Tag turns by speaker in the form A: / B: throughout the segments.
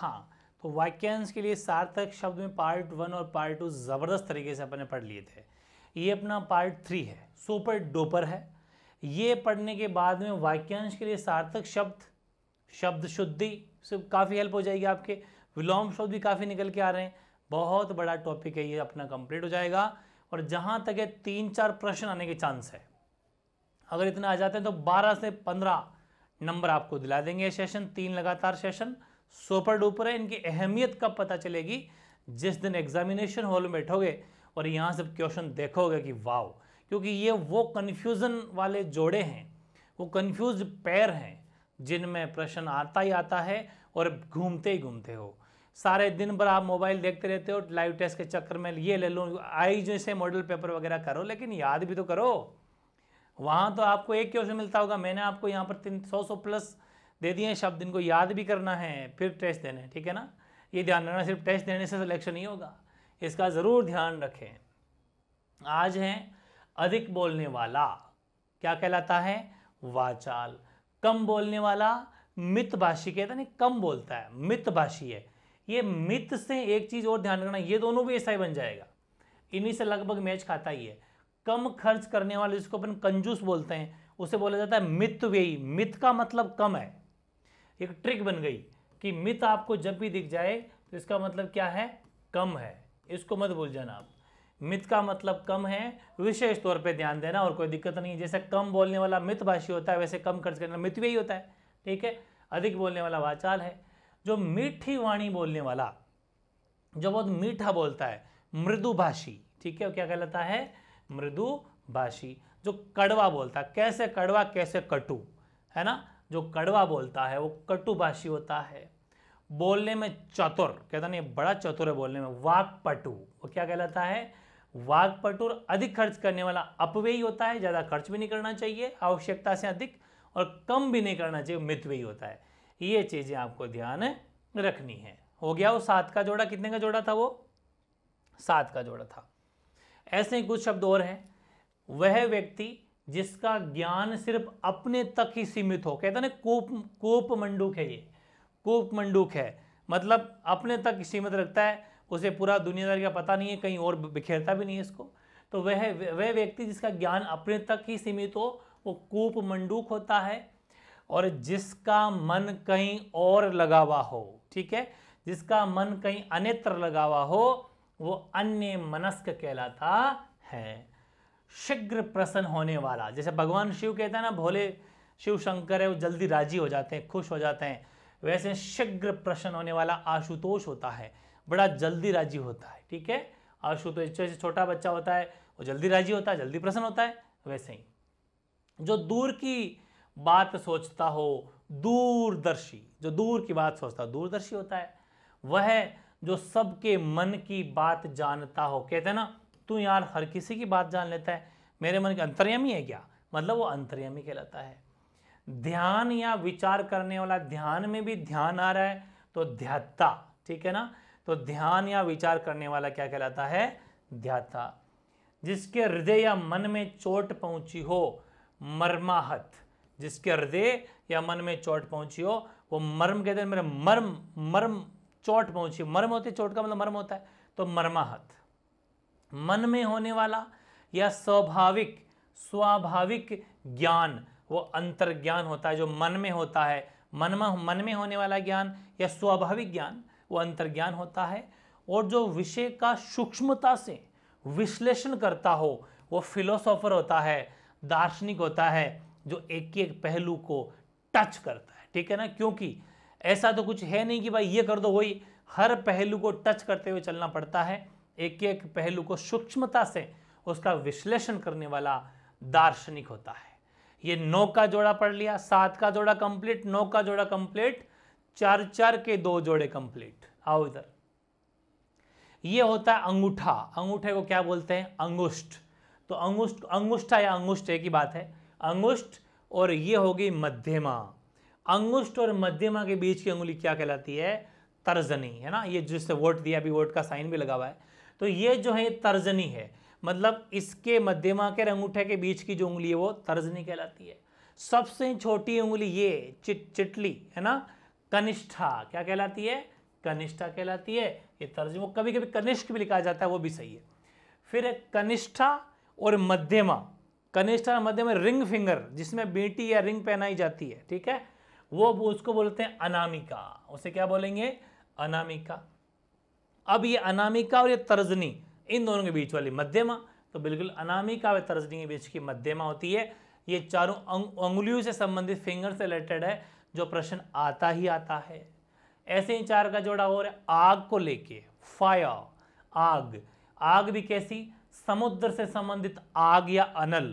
A: हाँ तो वाक्यांश के लिए सार्थक शब्द में पार्ट वन और पार्ट टू ज़बरदस्त तरीके से अपने पढ़ लिए थे ये अपना पार्ट थ्री है सुपर डोपर है ये पढ़ने के बाद में वाक्यांश के लिए सार्थक शब्द शब्द शुद्धि से काफ़ी हेल्प हो जाएगी आपके विलोम शब्द भी काफ़ी निकल के आ रहे हैं बहुत बड़ा टॉपिक है ये अपना कंप्लीट हो जाएगा और जहाँ तक है तीन चार प्रश्न आने के चांस है अगर इतना आ जाते हैं तो बारह से पंद्रह नंबर आपको दिला देंगे सेशन तीन लगातार सेशन सुपर डुपर है इनकी अहमियत कब पता चलेगी जिस दिन एग्जामिनेशन हॉल में बैठोगे और यहाँ से क्वेश्चन देखोगे कि वाओ क्योंकि ये वो कन्फ्यूज़न वाले जोड़े हैं वो कन्फ्यूज पैर हैं जिनमें प्रश्न आता ही आता है और घूमते ही घूमते हो सारे दिन भर आप मोबाइल देखते रहते हो लाइव टेस्ट के चक्कर में ये ले लो आई जैसे मॉडल पेपर वगैरह करो लेकिन याद भी तो करो वहाँ तो आपको एक क्वेश्चन मिलता होगा मैंने आपको यहाँ पर तीन सौ सौ प्लस दे दिए शब्द इनको याद भी करना है फिर टेस्ट देना है ठीक है ना ये ध्यान रखना सिर्फ टेस्ट देने से सिलेक्शन नहीं होगा इसका ज़रूर ध्यान रखें आज है अधिक बोलने वाला क्या कहलाता है वाचाल कम बोलने वाला मितभाषी कहता नहीं कम बोलता है मितभाषी है ये मित से एक चीज़ और ध्यान रखना ये दोनों भी ऐसा ही बन जाएगा इन्हीं से लगभग मैच खाता ही है कम खर्च करने वाले जिसको अपन कंजूस बोलते हैं उसे बोला जाता है मित व्ययी मित का मतलब कम है एक ट्रिक बन गई कि मित आपको जब भी दिख जाए तो इसका मतलब क्या है कम है इसको मत भूल जाना आप मित का मतलब कम है विशेष तौर पे ध्यान देना और कोई दिक्कत नहीं है जैसे कम बोलने वाला मित भाषी होता है वैसे कम खर्च करने वाला मित भी होता है ठीक है अधिक बोलने वाला वाचाल है जो मीठी वाणी बोलने वाला जो बहुत मीठा बोलता है मृदुभाषी ठीक है वो क्या कहलाता है मृदुभाषी जो कड़वा बोलता है कैसे कड़वा कैसे कटु है ना जो कड़वा बोलता है वो कटुभाषी होता है बोलने में चतुर कहता नहीं बड़ा चतुर है बोलने में वाकपटु वो क्या कहलाता है वाकपटुर अधिक खर्च करने वाला अपव्ययी होता है ज़्यादा खर्च भी नहीं करना चाहिए आवश्यकता से अधिक और कम भी नहीं करना चाहिए मितव्ययी होता है ये चीज़ें आपको ध्यान रखनी है हो गया वो सात का जोड़ा कितने का जोड़ा था वो सात का जोड़ा था ऐसे ही कुछ शब्द और हैं वह व्यक्ति जिसका ज्ञान सिर्फ अपने तक ही सीमित हो कहते ना कोप कोप मंडूक है ये कोप मंडूक है मतलब अपने तक सीमित रखता है उसे पूरा दुनियादारी का पता नहीं है कहीं और बिखेरता भी नहीं है इसको तो वह वह व्यक्ति जिसका ज्ञान अपने तक ही सीमित हो वो कोप मंडूक होता है और जिसका मन कहीं और लगा हुआ हो ठीक है जिसका मन कहीं अन्यत्र लगा हुआ हो वो अन्य मनस्क कहलाता है शीघ्र प्रसन्न होने वाला जैसे भगवान शिव कहते हैं ना भोले शिव शंकर है वो जल्दी राजी हो जाते हैं खुश हो जाते हैं वैसे शीघ्र प्रसन्न होने वाला आशुतोष होता है बड़ा जल्दी राजी होता है ठीक है आशुतोष जैसे छोटा बच्चा होता है वो जल्दी राजी होता है जल्दी प्रसन्न होता है वैसे ही जो दूर की बात सोचता हो दूरदर्शी जो दूर की बात सोचता हो दूरदर्शी होता है वह जो सबके मन की बात जानता हो कहते हैं ना तू यार हर किसी की बात जान लेता है मेरे मन के अंतर्यमी है क्या मतलब वो अंतर्यमी कहलाता है ध्यान या विचार करने वाला ध्यान में भी ध्यान आ रहा है तो ध्याता ठीक है ना तो ध्यान या विचार करने वाला क्या कहलाता है ध्याता जिसके हृदय या मन में चोट पहुंची हो मर्माहत जिसके हृदय या मन में चोट पहुंची हो वो मर्म कहते हैं मेरे मर्म मर्म चोट पहुंची मर्म होती चोट का मतलब मर्म होता है तो मर्माहत मन में होने वाला या स्वाभाविक स्वाभाविक ज्ञान वो अंतर्ज्ञान होता है जो मन में होता है मन में मन में होने वाला ज्ञान या स्वाभाविक ज्ञान वो अंतर्ज्ञान होता है और जो विषय का सूक्ष्मता से विश्लेषण करता हो वो फिलोसोफर होता है दार्शनिक होता है जो एक एक पहलू को टच करता है ठीक है ना क्योंकि ऐसा तो कुछ है नहीं कि भाई ये कर दो वही हर पहलू को टच करते हुए चलना पड़ता है एक एक पहलू को सूक्ष्मता से उसका विश्लेषण करने वाला दार्शनिक होता है ये नौ का जोड़ा पढ़ लिया सात का जोड़ा कंप्लीट नौ का जोड़ा कंप्लीट चार चार के दो जोड़े कंप्लीट आओ इधर ये होता है अंगूठा अंगूठे को क्या बोलते हैं अंगुष्ठ तो अंगुष्ठ अंगुष्ठा या अंगुष्ठ एक ही बात है अंगुष्ठ और ये होगी मध्यमा अंगुष्ठ और मध्यमा के बीच की अंगुली क्या कहलाती है तर्जनी है ना ये जिससे वोट दिया अभी वोट का साइन भी लगा हुआ है तो ये जो है तर्जनी है मतलब इसके मध्यमा के रंगूठे के बीच की जो उंगली है वो तर्जनी कहलाती है सबसे छोटी उंगली ये चिट चिटली है ना कनिष्ठा क्या कहलाती है कनिष्ठा कहलाती है ये तर्ज वो कभी कभी कनिष्ठ भी लिखा जाता है वो भी सही है फिर कनिष्ठा और मध्यमा कनिष्ठा और मध्यमा रिंग फिंगर जिसमें बेटी या रिंग पहनाई जाती है ठीक है वो उसको बोलते हैं अनामिका उसे क्या बोलेंगे अनामिका अब ये अनामिका और ये तर्जनी इन दोनों के बीच वाली मध्यमा तो बिल्कुल अनामिका व तर्जनी के बीच की मध्यमा होती है ये चारों अंगुलियों से संबंधित फिंगर से रिलेटेड है जो प्रश्न आता ही आता है ऐसे ही चार का जोड़ा और आग को लेके फाया आग आग भी कैसी समुद्र से संबंधित आग या अनल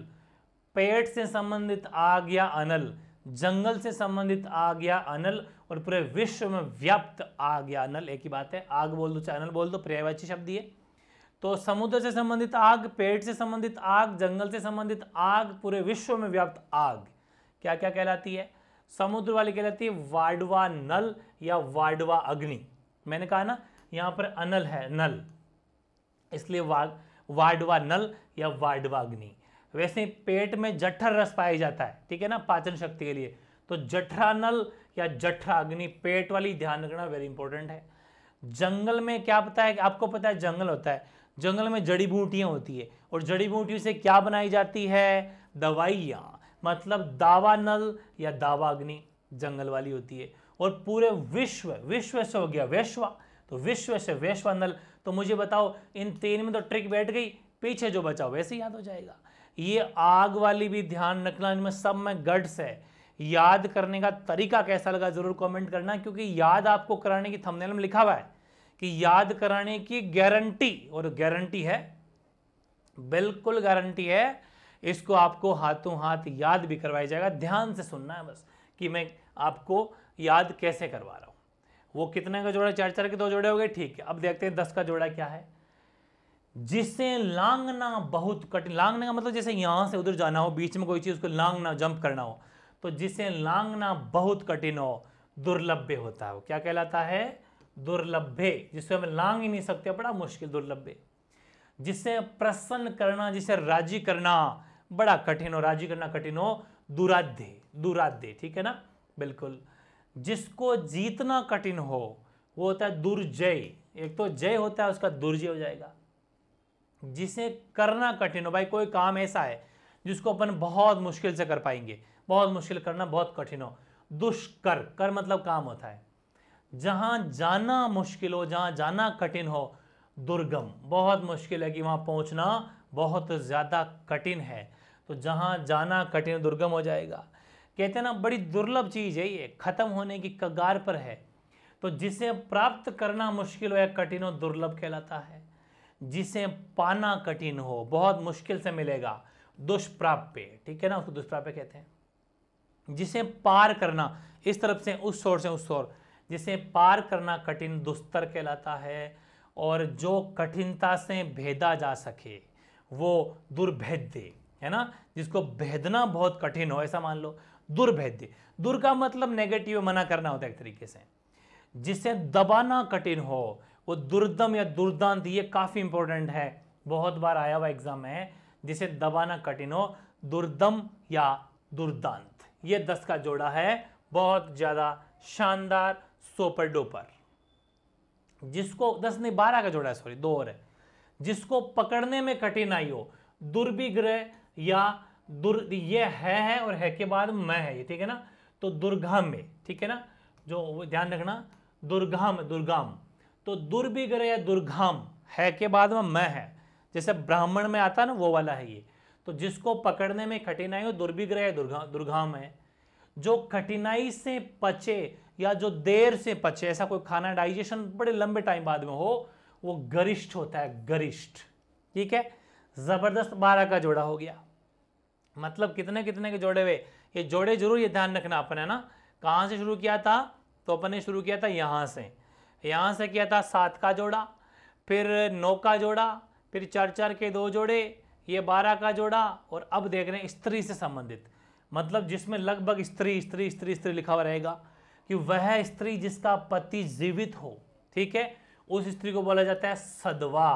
A: पेट से संबंधित आग या अनल जंगल से संबंधित आ गया अनल और पूरे विश्व में व्याप्त आ गया अनल एक ही बात है आग बोल दो चाहे अनल बोल दो पर्यायवाची शब्द ये तो समुद्र से संबंधित आग पेड़ से संबंधित आग जंगल से संबंधित आग पूरे विश्व में व्याप्त आग क्या क्या कहलाती है समुद्र वाली कहलाती है वाडवा नल या वाडवा अग्नि मैंने कहा ना यहां पर अनल है नल इसलिए वाडवा नल या वाडवा अग्नि वैसे ही पेट में जठर रस पाया जाता है ठीक है ना पाचन शक्ति के लिए तो जठरानल या जठरा अग्नि पेट वाली ध्यान रखना वेरी इंपॉर्टेंट है जंगल में क्या पता है आपको पता है जंगल होता है जंगल में जड़ी बूटियां होती है और जड़ी बूटियों से क्या बनाई जाती है दवाइयां मतलब दावा नल या दावा अग्नि जंगल वाली होती है और पूरे विश्व विश्व से हो गया वैश्वा तो विश्व से वैश्वा नल तो मुझे बताओ इन तीन में तो ट्रिक बैठ गई पीछे जो बचाओ वैसे याद हो जाएगा ये आग वाली भी ध्यान रखना इनमें सब में गड्स है याद करने का तरीका कैसा लगा जरूर कमेंट करना क्योंकि याद आपको कराने की थंबनेल में लिखा हुआ है कि याद कराने की गारंटी और गारंटी है बिल्कुल गारंटी है इसको आपको हाथों हाथ याद भी करवाया जाएगा ध्यान से सुनना है बस कि मैं आपको याद कैसे करवा रहा हूं वो कितने का जोड़ा चार चार के दो जोड़े हो गए ठीक है अब देखते हैं दस का जोड़ा क्या है जिसे लांगना बहुत कठिन लांगने का मतलब जैसे यहां से उधर जाना हो बीच में कोई चीज़ उसको लांगना जंप करना हो तो जिसे लांगना बहुत कठिन हो दुर्लभ्य होता है क्या कहलाता है दुर्लभ्य जिसको हम लांग ही नहीं सकते बड़ा मुश्किल दुर्लभ्य जिसे प्रसन्न करना जिसे राजी करना बड़ा कठिन हो राजी करना कठिन हो दुराध्य दुराध्य ठीक है ना बिल्कुल जिसको जीतना कठिन हो वो होता है दुर्जय एक तो जय होता है उसका दुर्जय हो जाएगा जिसे करना कठिन हो भाई कोई काम ऐसा है जिसको अपन बहुत मुश्किल से कर पाएंगे बहुत मुश्किल करना बहुत कठिन हो दुष्कर कर मतलब काम होता है जहां जाना मुश्किल हो जहां जाना कठिन हो दुर्गम बहुत मुश्किल है कि वहां पहुंचना बहुत ज़्यादा कठिन है तो जहां जाना कठिन दुर्गम हो जाएगा कहते हैं ना बड़ी दुर्लभ चीज़ है ये ख़त्म होने की कगार पर है तो जिसे प्राप्त करना मुश्किल हो या कठिन हो दुर्लभ कहलाता है जिसे पाना कठिन हो बहुत मुश्किल से मिलेगा दुष्प्राप्य ठीक है ना उसको दुष्प्राप्य कहते हैं जिसे पार करना इस तरफ से उस शोर से उस शोर जिसे पार करना कठिन दुस्तर कहलाता है और जो कठिनता से भेदा जा सके वो दुर्भेद्य है ना जिसको भेदना बहुत कठिन हो ऐसा मान लो दुर्भेद्य दुर का मतलब नेगेटिव मना करना होता है एक तरीके से जिसे दबाना कठिन हो वो दुर्दम या दुर्दांत ये काफ़ी इंपॉर्टेंट है बहुत बार आया हुआ एग्जाम है जिसे दबाना कठिन हो दुर्दम या दुर्दांत ये दस का जोड़ा है बहुत ज़्यादा शानदार सोपर डोपर जिसको दस नहीं बारह का जोड़ा है सॉरी दो और है जिसको पकड़ने में कठिनाई हो दुर्भिग्रह या दुर् ये है है और है के बाद मैं है ये ठीक है ना तो दुर्गाम में ठीक है ना जो ध्यान रखना दुर्गाम दुर्गाम तो दुर्विग्रह या दुर्घाम है के बाद में मैं है जैसे ब्राह्मण में आता ना वो वाला है ये तो जिसको पकड़ने में कठिनाई हो दुर्विग्रह या दुर्घा दुर्घाम है जो कठिनाई से पचे या जो देर से पचे ऐसा कोई खाना डाइजेशन बड़े लंबे टाइम बाद में हो वो गरिष्ठ होता है गरिष्ठ ठीक है जबरदस्त बारह का जोड़ा हो गया मतलब कितने कितने के जोड़े हुए ये जोड़े जरूर ये ध्यान रखना अपने ना कहाँ से शुरू किया था तो अपन ने शुरू किया था यहाँ से यहाँ से किया था सात का जोड़ा फिर नौ का जोड़ा फिर चार चार के दो जोड़े ये बारह का जोड़ा और अब देख रहे हैं स्त्री से संबंधित मतलब जिसमें लगभग स्त्री स्त्री स्त्री स्त्री लिखा हुआ रहेगा कि वह स्त्री जिसका पति जीवित हो ठीक है उस स्त्री को बोला जाता है सदवा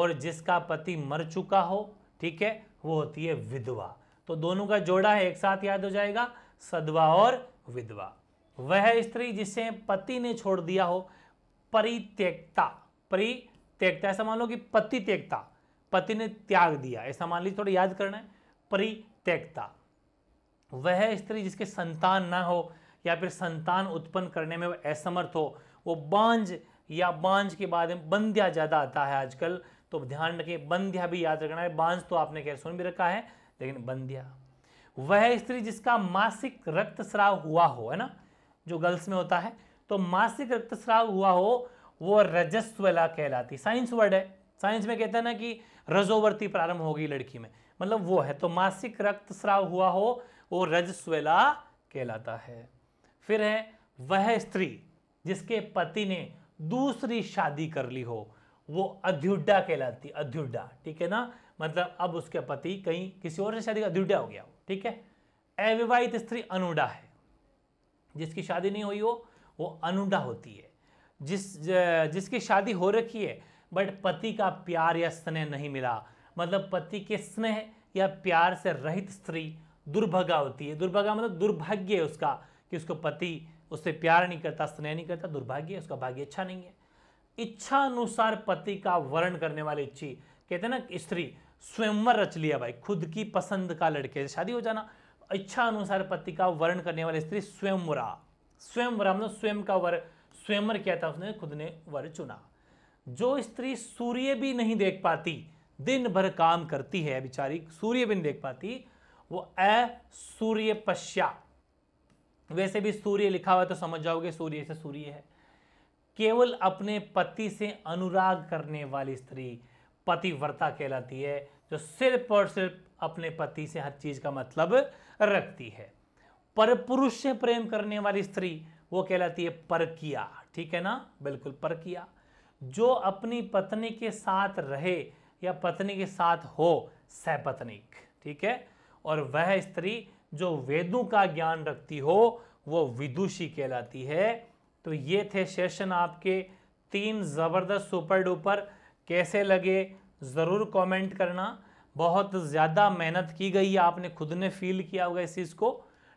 A: और जिसका पति मर चुका हो ठीक है वो होती है विधवा तो दोनों का जोड़ा है एक साथ याद हो जाएगा सदवा और विधवा वह स्त्री जिसे पति ने छोड़ दिया हो परित्यक्ता परित्यक्ता ऐसा मान लो कि पति त्यक्ता पति ने त्याग दिया ऐसा मान लीजिए थोड़ा याद करना है परित्यक्ता वह स्त्री जिसके संतान ना हो या फिर संतान उत्पन्न करने में वह असमर्थ हो वो बांझ या बांझ के बाद में बंध्या ज़्यादा आता है आजकल तो ध्यान रखें बंध्या भी याद रखना है बांझ तो आपने कह सुन भी रखा है लेकिन बंध्या वह स्त्री जिसका मासिक रक्तस्राव हुआ हो है ना जो गर्ल्स में होता है तो मासिक रक्तस्राव हुआ हो वो रजस्वला कहलाती साइंस वर्ड है साइंस में कहते हैं ना कि रजोवर्ती प्रारंभ होगी लड़की में मतलब वो है तो मासिक रक्तस्राव हुआ हो वो रजस्वला कहलाता है फिर है वह स्त्री जिसके पति ने दूसरी शादी कर ली हो वो अध्युडा कहलाती अध्युडा ठीक है ना मतलब अब उसके पति कहीं किसी और से शादी का अध्युड्डा हो गया हो ठीक है अविवाहित स्त्री अनुडा है जिसकी शादी नहीं हुई हो वो अनुडा होती है जिस जिसकी शादी हो रखी है बट पति का प्यार या स्नेह नहीं मिला मतलब पति के स्नेह या प्यार से रहित स्त्री दुर्भगा होती है दुर्भगा मतलब दुर्भाग्य है उसका कि उसको पति उससे प्यार नहीं करता स्नेह नहीं करता दुर्भाग्य है उसका भाग्य अच्छा नहीं है इच्छा अनुसार पति का वर्ण करने वाले इच्छी कहते हैं ना स्त्री स्वयंवर रच लिया भाई खुद की पसंद का लड़के से शादी हो जाना इच्छा अनुसार पति का वर्ण करने वाली स्त्री स्वयंवरा स्वयंवरा मतलब स्वयं का वर स्वयंवर किया था उसने खुद ने वर चुना जो स्त्री सूर्य भी नहीं देख पाती दिन भर काम करती है बिचारी सूर्य भी नहीं देख पाती वो असूर्य पश्या वैसे भी सूर्य लिखा हुआ तो समझ जाओगे सूर्य से सूर्य है केवल अपने पति से अनुराग करने वाली स्त्री पतिव्रता कहलाती है जो सिर्फ और सिर्फ अपने पति से हर चीज़ का मतलब रखती है पर पुरुष से प्रेम करने वाली स्त्री वो कहलाती है परकिया ठीक है ना बिल्कुल परकिया जो अपनी पत्नी के साथ रहे या पत्नी के साथ हो सहपत्निक ठीक है और वह स्त्री जो वेदों का ज्ञान रखती हो वो विदुषी कहलाती है तो ये थे सेशन आपके तीन ज़बरदस्त सुपर डुपर कैसे लगे ज़रूर कमेंट करना बहुत ज़्यादा मेहनत की गई है आपने खुद ने फील किया होगा इस चीज़ को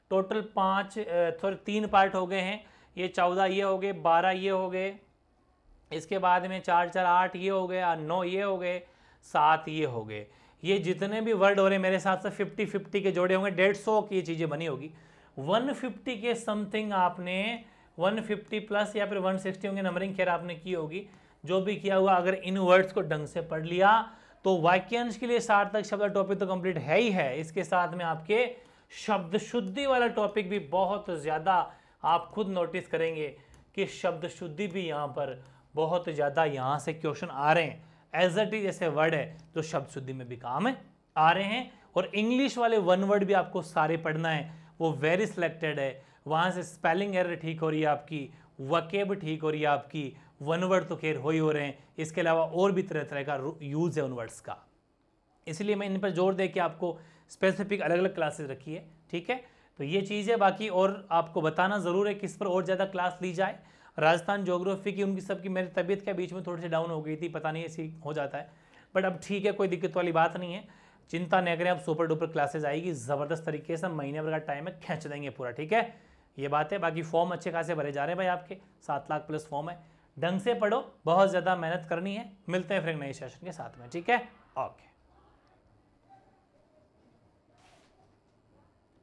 A: टोटल पाँच थोड़े तीन पार्ट हो गए हैं ये चौदह ये हो गए बारह ये हो गए इसके बाद में चार चार आठ ये हो गए नौ ये हो गए सात ये हो गए ये जितने भी वर्ड हो रहे हैं मेरे हिसाब से फिफ्टी फिफ्टी के जोड़े होंगे डेढ़ सौ की ये चीज़ें बनी होगी वन फिफ्टी के समथिंग आपने वन फिफ्टी प्लस या फिर वन सिक्सटी होंगे नंबरिंग खैर आपने की होगी जो भी किया हुआ अगर इन वर्ड्स को ढंग से पढ़ लिया तो वाक्यांश के लिए सार्थक शब्द टॉपिक तो कंप्लीट है ही है इसके साथ में आपके शब्द शुद्धि वाला टॉपिक भी बहुत ज़्यादा आप खुद नोटिस करेंगे कि शब्द शुद्धि भी यहाँ पर बहुत ज़्यादा यहाँ से क्वेश्चन आ रहे हैं एज एट इज ऐसे वर्ड है जो तो शब्द शुद्धि में भी काम है आ रहे हैं और इंग्लिश वाले वन वर्ड भी आपको सारे पढ़ना है वो वेरी सिलेक्टेड है वहाँ से स्पेलिंग एरर ठीक हो रही है आपकी वकेब ठीक हो रही है आपकी वन वर्ड तो खैर हो ही हो रहे हैं इसके अलावा और भी तरह तरह का यूज़ है उन वर्ड्स का इसलिए मैं इन पर जोर दे के आपको स्पेसिफिक अलग अलग क्लासेस रखी है ठीक है तो ये चीज़ है बाकी और आपको बताना ज़रूर है किस पर और ज़्यादा क्लास ली जाए राजस्थान जोग्राफी की उनकी सबकी मेरी तबीयत के बीच में थोड़ी सी डाउन हो गई थी पता नहीं ऐसी हो जाता है बट अब ठीक है कोई दिक्कत वाली बात नहीं है चिंता नहीं करें अब सुपर डुपर क्लासेज आएगी ज़बरदस्त तरीके से महीने भर का टाइम है खींच देंगे पूरा ठीक है ये बात है बाकी फॉर्म अच्छे खासे भरे जा रहे हैं भाई आपके सात लाख प्लस फॉर्म है ढंग से पढ़ो बहुत ज़्यादा मेहनत करनी है मिलते हैं फिर नए सेशन के साथ में ठीक है ओके